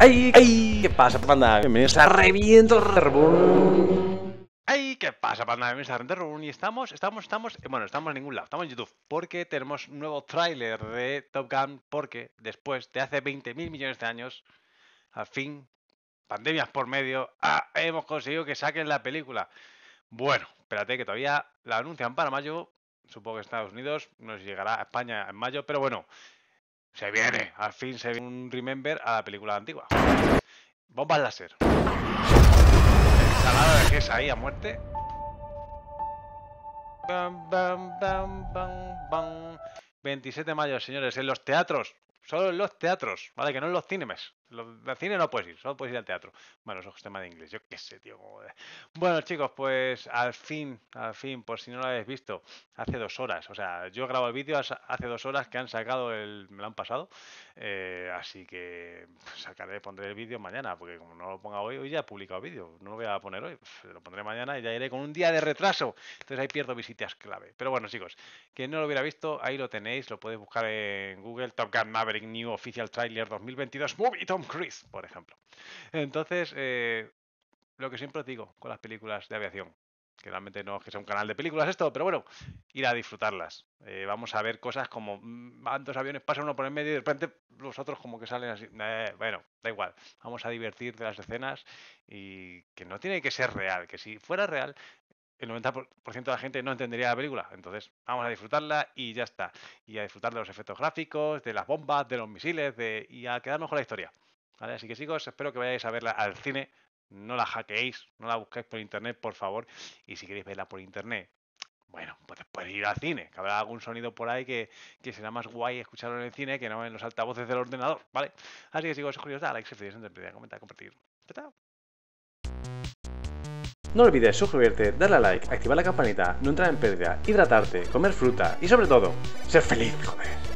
ay, ay, ¿Qué pasa, panda? Bienvenidos a Reviento Reborn. Ay, ¿qué pasa, panda? Bienvenidos a Reviento Y estamos, estamos, estamos, eh, bueno, estamos en ningún lado, estamos en YouTube, porque tenemos un nuevo tráiler de Top Gun, porque después de hace 20 mil millones de años, al fin, pandemias por medio, ah, hemos conseguido que saquen la película. Bueno, espérate que todavía la anuncian para mayo, supongo que Estados Unidos, nos llegará a España en mayo, pero bueno, se viene, al fin se viene un remember a la película antigua. Bombas láser. Ensalada de es ahí a muerte. Bam, 27 de mayo, señores, en los teatros. Solo en los teatros, ¿vale? Que no en los cines. Al cine no puedes ir, solo puedes ir al teatro. Bueno, eso es tema de inglés, yo qué sé, tío. Bueno, chicos, pues al fin, al fin, por si no lo habéis visto, hace dos horas. O sea, yo grabo el vídeo hace dos horas que han sacado el. me lo han pasado. Eh, así que sacaré, pondré el vídeo mañana, porque como no lo ponga hoy, hoy ya he publicado el vídeo. No lo voy a poner hoy, lo pondré mañana y ya iré con un día de retraso. Entonces ahí pierdo visitas clave. Pero bueno, chicos, quien no lo hubiera visto, ahí lo tenéis, lo podéis buscar en Google, Top Gun Maverick New Official Trailer 2022 Movie Chris, por ejemplo. Entonces, eh, lo que siempre digo con las películas de aviación, que realmente no es que sea un canal de películas esto, pero bueno, ir a disfrutarlas. Eh, vamos a ver cosas como mm, van dos aviones, pasan uno por el medio y de repente los otros como que salen así. Eh, bueno, da igual, vamos a divertir de las escenas y que no tiene que ser real, que si fuera real el 90% de la gente no entendería la película. Entonces, vamos a disfrutarla y ya está. Y a disfrutar de los efectos gráficos, de las bombas, de los misiles, y a quedarnos con la historia. Así que chicos, espero que vayáis a verla al cine. No la hackeéis, no la busquéis por internet, por favor. Y si queréis verla por internet, bueno, pues después ir al cine, que habrá algún sonido por ahí que, será más guay escucharlo en el cine que no en los altavoces del ordenador, ¿vale? Así que chicos, os da like, suscribiros, entretenida, comentar, compartir. ¡Chao! No olvides suscribirte, darle a like, activar la campanita, no entrar en pérdida, hidratarte, comer fruta y sobre todo, ser feliz, comer.